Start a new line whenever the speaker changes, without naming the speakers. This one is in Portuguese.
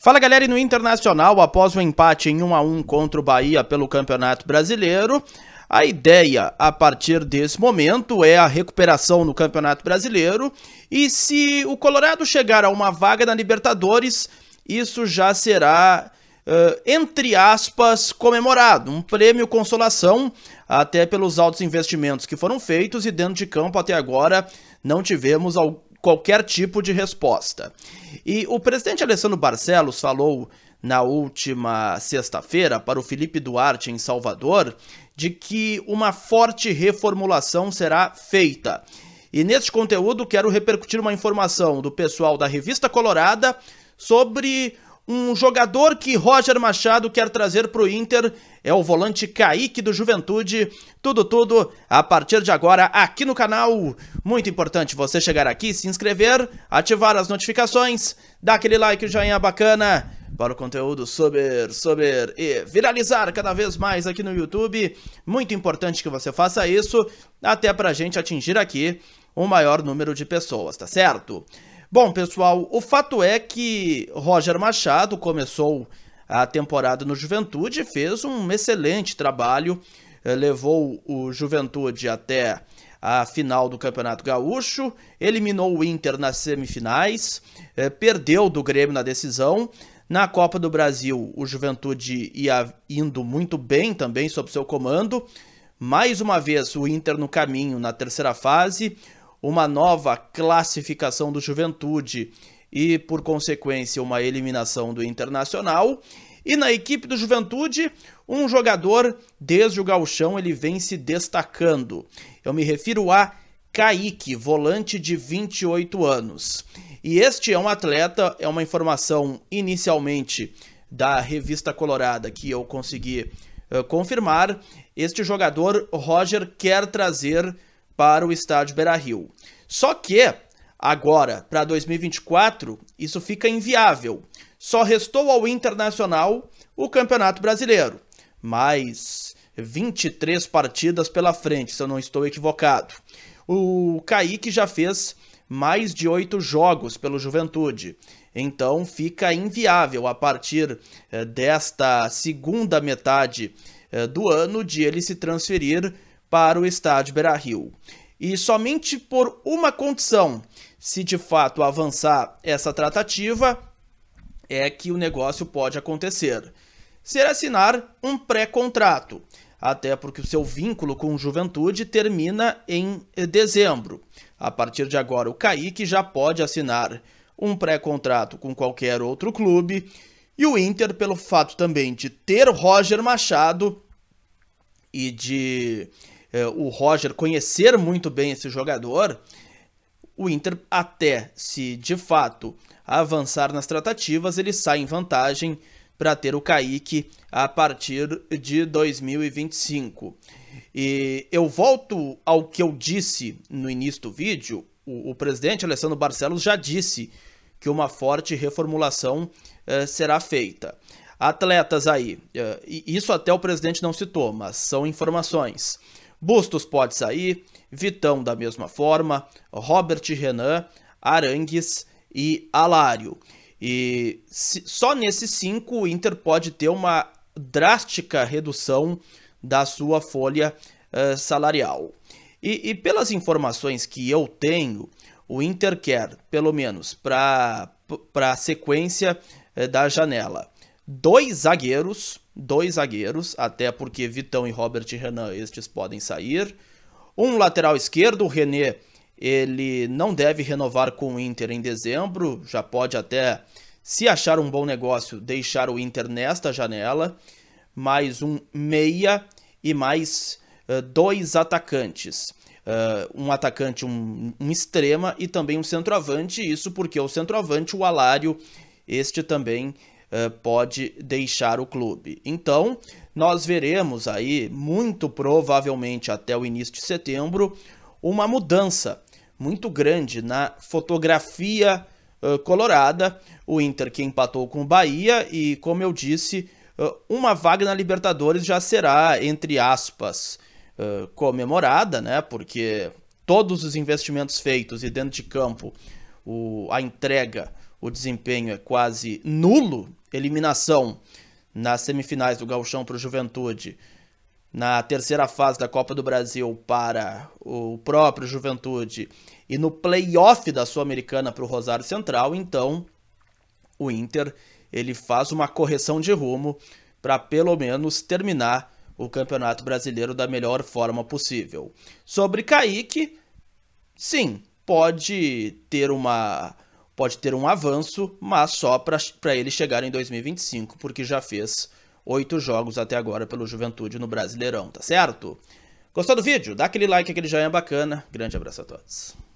Fala galera, e no Internacional, após o um empate em 1 a 1 contra o Bahia pelo Campeonato Brasileiro, a ideia a partir desse momento é a recuperação no Campeonato Brasileiro e se o Colorado chegar a uma vaga na Libertadores, isso já será Uh, entre aspas, comemorado, um prêmio consolação, até pelos altos investimentos que foram feitos e dentro de campo até agora não tivemos qualquer tipo de resposta. E o presidente Alessandro Barcelos falou na última sexta-feira para o Felipe Duarte em Salvador de que uma forte reformulação será feita. E neste conteúdo quero repercutir uma informação do pessoal da Revista Colorada sobre um jogador que Roger Machado quer trazer para o Inter é o volante Kaique do Juventude. Tudo, tudo a partir de agora aqui no canal. Muito importante você chegar aqui, se inscrever, ativar as notificações, dar aquele like, joinha bacana para o conteúdo subir, subir e viralizar cada vez mais aqui no YouTube. Muito importante que você faça isso, até para a gente atingir aqui o um maior número de pessoas, tá certo? Bom, pessoal, o fato é que Roger Machado começou a temporada no Juventude e fez um excelente trabalho, eh, levou o Juventude até a final do Campeonato Gaúcho, eliminou o Inter nas semifinais, eh, perdeu do Grêmio na decisão. Na Copa do Brasil, o Juventude ia indo muito bem também sob seu comando. Mais uma vez, o Inter no caminho na terceira fase, uma nova classificação do Juventude e, por consequência, uma eliminação do Internacional. E na equipe do Juventude, um jogador, desde o galchão ele vem se destacando. Eu me refiro a Kaique, volante de 28 anos. E este é um atleta, é uma informação inicialmente da revista Colorada que eu consegui uh, confirmar. Este jogador, Roger, quer trazer para o estádio Beira-Rio. Só que agora, para 2024, isso fica inviável. Só restou ao Internacional o Campeonato Brasileiro. Mas 23 partidas pela frente, se eu não estou equivocado. O Kaique já fez mais de oito jogos pelo Juventude. Então fica inviável a partir eh, desta segunda metade eh, do ano de ele se transferir para o estádio Beira-Rio. E somente por uma condição, se de fato avançar essa tratativa, é que o negócio pode acontecer. Ser assinar um pré-contrato, até porque o seu vínculo com o Juventude termina em dezembro. A partir de agora, o Kaique já pode assinar um pré-contrato com qualquer outro clube. E o Inter, pelo fato também de ter Roger Machado e de é, o Roger conhecer muito bem esse jogador, o Inter, até se de fato avançar nas tratativas, ele sai em vantagem para ter o Kaique a partir de 2025. E eu volto ao que eu disse no início do vídeo. O, o presidente Alessandro Barcelos já disse que uma forte reformulação eh, será feita. Atletas aí, eh, isso até o presidente não citou, mas são informações. Bustos pode sair, Vitão da mesma forma, Robert Renan, Arangues e Alário. E se, só nesses cinco o Inter pode ter uma drástica redução da sua folha uh, salarial. E, e, pelas informações que eu tenho, o Inter quer, pelo menos para a sequência uh, da janela, dois zagueiros, dois zagueiros, até porque Vitão e Robert e Renan, estes podem sair. Um lateral esquerdo, o René, ele não deve renovar com o Inter em dezembro, já pode até, se achar um bom negócio, deixar o Inter nesta janela. Mais um meia e mais uh, dois atacantes. Uh, um atacante, um, um, extrema e também um centroavante, isso porque o centroavante, o Alário, este também eh, pode deixar o clube. Então, nós veremos aí, muito provavelmente até o início de setembro, uma mudança muito grande na fotografia uh, colorada. O Inter que empatou com o Bahia e, como eu disse, uh, uma vaga na Libertadores já será, entre aspas, comemorada, né? Porque todos os investimentos feitos e dentro de campo o, a entrega, o desempenho é quase nulo. Eliminação nas semifinais do Gauchão para o Juventude. Na terceira fase da Copa do Brasil para o próprio Juventude. E no playoff da Sul-Americana para o Rosário Central. Então, o Inter ele faz uma correção de rumo para pelo menos terminar o Campeonato Brasileiro da melhor forma possível. Sobre Kaique, sim, pode ter uma pode ter um avanço, mas só para ele chegar em 2025, porque já fez oito jogos até agora pelo Juventude no Brasileirão, tá certo? Gostou do vídeo? Dá aquele like, aquele joinha bacana. Grande abraço a todos.